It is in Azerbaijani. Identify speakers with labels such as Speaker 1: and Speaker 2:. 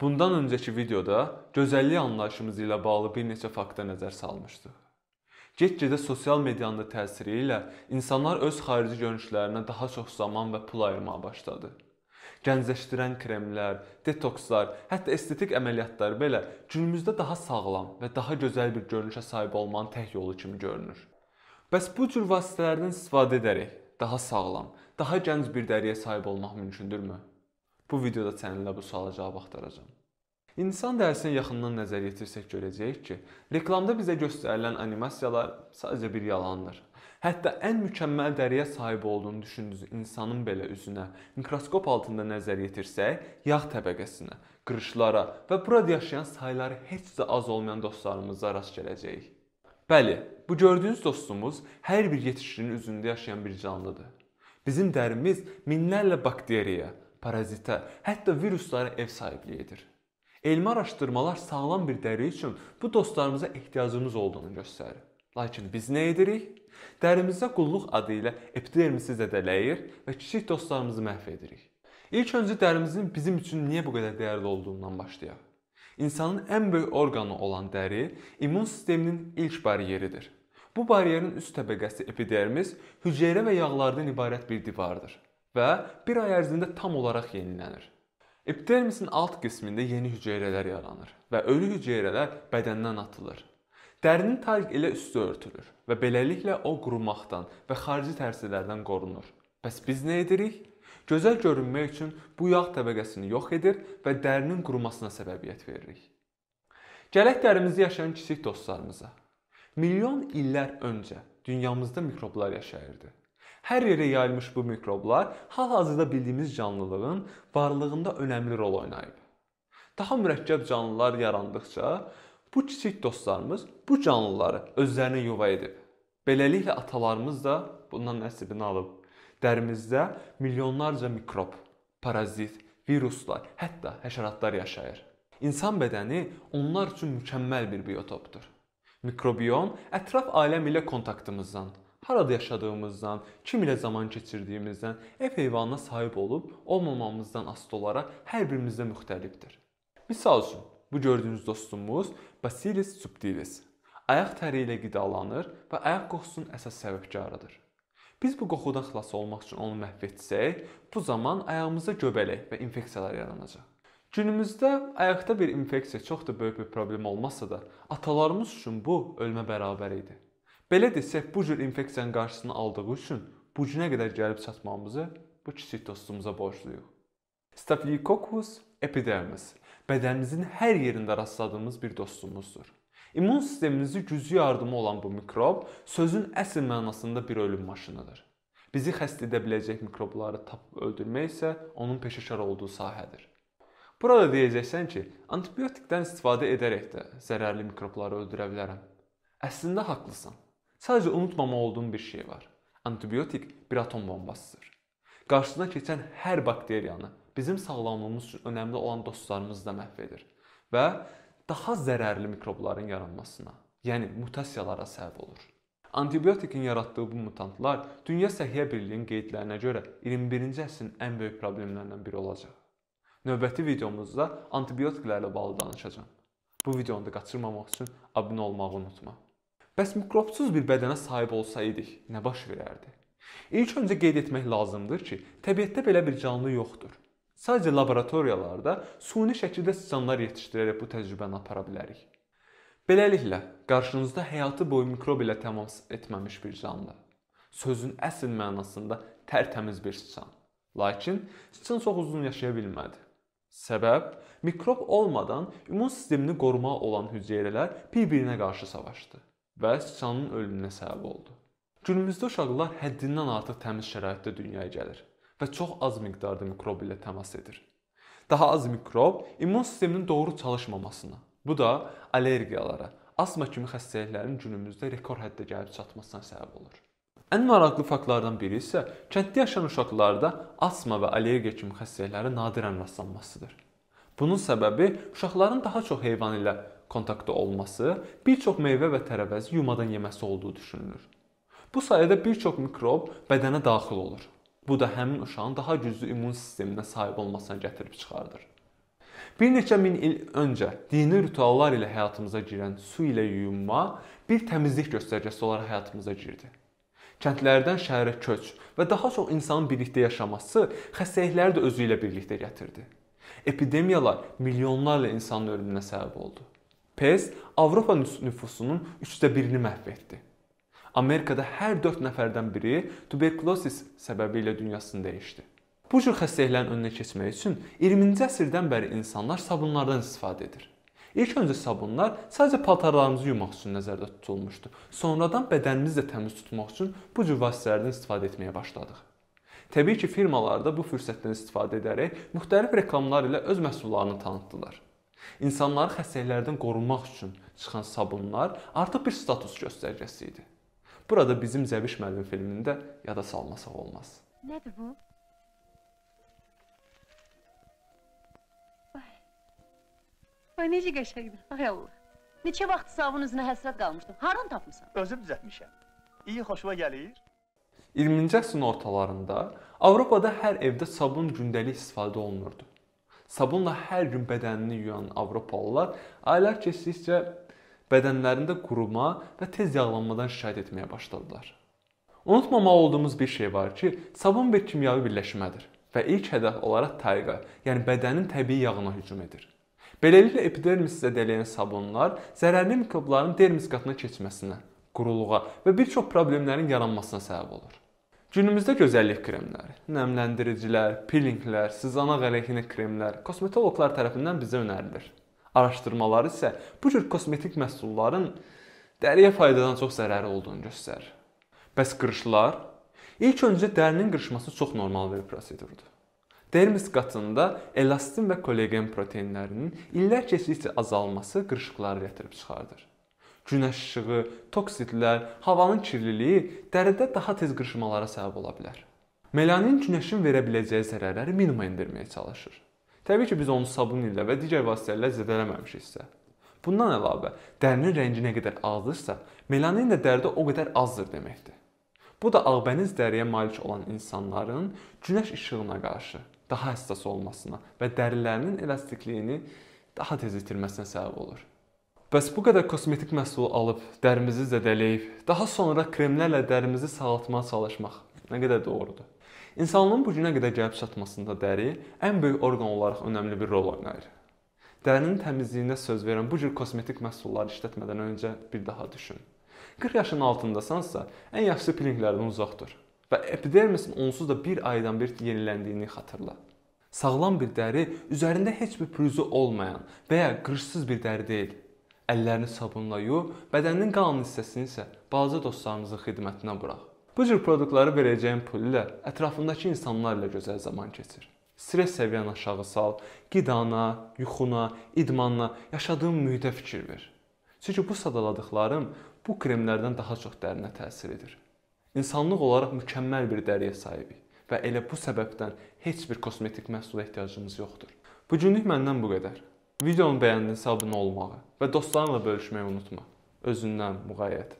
Speaker 1: Bundan öncəki videoda gözəllik anlayışımız ilə bağlı bir neçə fakta nəzər salmışdıq. Get-gedə sosial medianın da təsiri ilə insanlar öz xarici görünüşlərinə daha çox zaman və pul ayırmağa başladı. Gəncləşdirən kremlər, detokslar, hətta estetik əməliyyatlar belə günümüzdə daha sağlam və daha gözəl bir görünüşə sahib olmanın tək yolu kimi görünür. Bəs bu cür vasitələrdən istifadə edərək daha sağlam, daha gənc bir dəriyə sahib olmaq mümkündürmü? Bu videoda səninlə bu suala cavab axtaracağam. İnsan dərsinə yaxından nəzər yetirsək görəcəyik ki, reklamda bizə göstərilən animasiyalar sadəcə bir yalandır. Hətta ən mükəmməl dəriyə sahib olduğunu düşündüyünüz insanın belə üzünə mikroskop altında nəzər yetirsək, yağ təbəqəsinə, qırışlara və burada yaşayan sayları heç də az olmayan dostlarımıza rast gələcəyik. Bəli, bu gördüyünüz dostumuz hər bir yetişkinin üzündə yaşayan bir canlıdır. Bizim dərimiz minlərlə bakteriya, parazitə, hətta viruslara ev sahibliyi edir. Elmi araşdırmalar sağlam bir dəri üçün bu dostlarımıza ehtiyacımız olduğunu göstərir. Lakin biz nə edirik? Dərimizdə qulluq adı ilə epidermisi zədələyir və kiçik dostlarımızı məhv edirik. İlk öncə dərimizin bizim üçün niyə bu qədər dəyərli olduğundan başlayaq. İnsanın ən böyük orqanı olan dəri immun sisteminin ilk baryeridir. Bu baryerin üst təbəqəsi epidermis hüceyrə və yağlardan ibarət bir divardır və bir ay ərzində tam olaraq yenilənir. Epidermisin alt qismində yeni hüceyrələr yaranır və ölü hüceyrələr bədəndən atılır. Dərinin talq ilə üstü örtülür və beləliklə o qurumaqdan və xarici tərsilərdən qorunur. Bəs biz nə edirik? Gözəl görünmək üçün bu yağ təbəqəsini yox edir və dərinin qurumasına səbəbiyyət veririk. Gələk dərimizdə yaşayan kiçik dostlarımıza. Milyon illər öncə dünyamızda mikroblar yaşayırdı. Hər yerə yayılmış bu mikroblar hal-hazırda bildiyimiz canlılığın varlığında önəmli rol oynayıb. Daha mürəkkəb canlılar yarandıkca bu kiçik dostlarımız bu canlıları özlərinə yuva edib. Beləliklə atalarımız da bundan nəsibini alıb. Dərimizdə milyonlarca mikrob, parazit, viruslar, hətta həşəratlar yaşayır. İnsan bədəni onlar üçün mükəmməl bir biotopdur. Mikrobiom ətraf aləm ilə kontaktımızdan harada yaşadığımızdan, kim ilə zaman keçirdiyimizdən, ev heyvanına sahib olub olmamamızdan asılı olaraq hər birimizdə müxtəlifdir. Məsəl üçün, bu gördüyünüz dostumuz Basilis subtilis ayaq təri ilə qidalanır və ayaq qoxusunun əsas səbəbkarıdır. Biz bu qoxudan xilas olmaq üçün onu məhv etsək, bu zaman ayağımızda göbələk və infeksiyalar yaranacaq. Günümüzdə ayaqda bir infeksiya çox da böyük bir problem olmasa da, atalarımız üçün bu ölmə bərabəri idi. Belə desək, bu cür infeksiyanın qarşısını aldığı üçün bu günə qədər gəlib çatmamızı bu kiçik dostumuza borcluyuq. Staphylococcus epidermis bədənimizin hər yerində rastladığımız bir dostumuzdur. İmmun sistemimizi güclü yardımı olan bu mikrob sözün əsl mənasında bir ölüm maşınıdır. Bizi xəstə edə biləcək mikrobları tapıb öldürmək isə onun peşəkar olduğu sahədir. Burada deyəcəksən ki, antibiotikdən istifadə edərək də zərərli mikrobları öldürə bilərəm. Əslində haqlısan. Sadəcə unutmamalı olduğum bir şey var. Antibiotik bir atom bombasıdır. Qarşısına keçən hər bakteriyanı bizim sağlamlığımız üçün önəmli olan dostlarımız da məhv edir və daha zərərli mikrobların yaranmasına, yəni mutasiyalara səbəb olur. Antibiotikin yaratdığı bu mutantlar Dünya Səhiyyə Birliyinin qeydlərinə görə 21-ci əsrin ən böyük problemlərindən biri olacaq. Növbəti videomuzda antibiotiklərlə bağlı danışacağam. Bu videonu da qaçırmamaq üçün abunə olmağı unutma. Bəs mikrobsuz bir bədənə sahib olsaydıq, nə baş verərdi? İlk öncə qeyd etmək lazımdır ki, təbiətdə belə bir canlı yoxdur. Sadəcə laboratoriyalarda suni şəkildə siçanlar yetişdirərək bu təcrübəni apara bilərik. Beləliklə, qarşınızda həyatı boyu mikrob ilə təmas etməmiş bir canlı. Sözün əsl mənasında tərtəmiz bir siçan. Lakin siçan çox uzun yaşaya bilmədi. Səbəb mikrob olmadan immun sistemini qorumağa olan hüceyrələr bir-birinə qarşı savaşdı və sıçanın ölümünə səbəb oldu. Günümüzdə uşaqlar həddindən artıq təmiz şəraitdə dünyaya gəlir və çox az miqdarda mikrob ilə təmas edir. Daha az mikrob immun sisteminin doğru çalışmamasına, bu da allergiyalara, asma kimi xəstəliklərin günümüzdə rekord həddə gəlib çatmasına səbəb olur. Ən maraqlı faktlardan biri isə kənddə yaşayan uşaqlarda asma və allergiya kimi xəstəliklərə nadirən rastlanmasıdır. Bunun səbəbi uşaqların daha çox heyvan ilə kontaktda olması bir çox meyvə və tərəvəzi yumadan yeməsi olduğu düşünülür. Bu sayədə bir çox mikrob bədənə daxil olur. Bu da həmin uşağın daha güclü immun sisteminə sahib olmasına gətirib çıxardır. Bir neçə min il öncə dini rituallar ilə həyatımıza girən su ilə yuyunma bir təmizlik göstərgəsi olaraq həyatımıza girdi. Kəndlərdən şəhərə köç və daha çox insanın birlikdə yaşaması xəstəlikləri də özü ilə birlikdə gətirdi. Epidemiyalar milyonlarla insanın ölümünə səbəb oldu. PES Avropa nüfusunun üçdə birini məhv etdi. Amerikada hər 4 nəfərdən biri tuberkulozis səbəbi ilə dünyasını dəyişdi. Bu cür xəstəliklərin önünə keçmək üçün 20-ci əsrdən bəri insanlar sabunlardan istifadə edir. İlk öncə sabunlar sadəcə paltarlarımızı yumaq üçün nəzərdə tutulmuşdu. Sonradan bədənimizi də təmiz tutmaq üçün bu cür vasitələrdən istifadə etməyə başladıq. Təbii ki, firmalar da bu fürsətdən istifadə edərək müxtəlif reklamlar ilə öz məhsullarını tanıtdılar. İnsanları xəstəliklərdən qorunmaq üçün çıxan sabunlar artıq bir status göstərgəsi idi. Burada bizim Zəbiş müəllim filmində yada salmasaq olmaz. Nədir bu? Ay. Ay necə qəşəngdir. Ay Allah. Neçə vaxt savun üzünə həsrət qalmışdım. Hardan tapmısan? Özüm düzəltmişəm. İyi xoşuma gəlir. 20-ci əsrin ortalarında Avropada hər evdə sabun gündəlik istifadə olunurdu. Sabunla hər gün bədənini yuyan Avropalılar aylar keçdikcə bədənlərində quruma və tez yağlanmadan şikayət etməyə başladılar. Unutmamalı olduğumuz bir şey var ki, sabun bir kimyəvi birləşmədir və ilk hədəf olaraq tayqa, yəni bədənin təbii yağına hücum edir. Beləliklə epidermis zədələyən sabunlar zərərli mikrobların dermis qatına keçməsinə, quruluğa və bir çox problemlərin yaranmasına səbəb olur. Günümüzdə gözəllik kremləri, nəmləndiricilər, pilinglər, sızanaq əleyhinə kremlər kosmetoloqlar tərəfindən bizə önərilir. Araşdırmalar isə bu cür kosmetik məhsulların dəriyə faydadan çox zərəri olduğunu göstərir. Bəs qırışlar? İlk öncə dərinin qırışması çox normal bir prosedurdur. Dermis qatında elastin və kollagen proteinlərinin illər keçdikcə azalması qırışıqları gətirib çıxardır günəş işığı, toksidlər, havanın kirliliyi dəridə daha tez qırışmalara səbəb ola bilər. Melanin günəşin verə biləcəyi zərərləri minimuma endirməyə çalışır. Təbii ki, biz onu sabun ilə və digər vasitələrlə zədələməmişiksə. Bundan əlavə, dərinin rəngi nə qədər azdırsa, melanin də dəridə o qədər azdır deməkdir. Bu da ağbəniz dəriyə malik olan insanların günəş işığına qarşı daha həssas olmasına və dərilərinin elastikligini daha tez itirməsinə səbəb olur. Bəs bu qədər kosmetik məhsul alıb dərimizi zədələyib, daha sonra kremlərlə dərimizi sağaltmağa çalışmaq nə qədər doğrudur? İnsanlığın bu günə qədər gəlib çatmasında dəri ən böyük orqan olaraq önəmli bir rol oynayır. Dərinin təmizliyinə söz verən bu cür kosmetik məhsulları işlətmədən öncə bir daha düşün. 40 yaşın altındasansa, ən yaxşısı peelinglərdən uzaq dur və epidermisin onsuz da 1 aydan bir yeniləndiyini xatırla. Sağlam bir dəri üzərində heç bir pürüzü olmayan və ya qırışsız bir dəri deyil Əllərini sabunla yu, bədəninin qalan hissəsini isə balaca dostlarımızın xidmətinə burax. Bu cür produktları verəcəyin pul ilə ətrafındakı insanlarla gözəl zaman keçir. Stress səviyyəni aşağı sal, qidana, yuxuna, idmanına, yaşadığın mühitə fikir ver. Çünki bu sadaladıqlarım bu kremlərdən daha çox dərinə təsir edir. İnsanlıq olaraq mükəmməl bir dəriyə sahibik və elə bu səbəbdən heç bir kosmetik məhsula ehtiyacımız yoxdur. Bu günlük məndən bu qədər. Videonu bəyəndinsə abunə olmağı və dostlarınla bölüşməyi unutma. Özündən muğayət.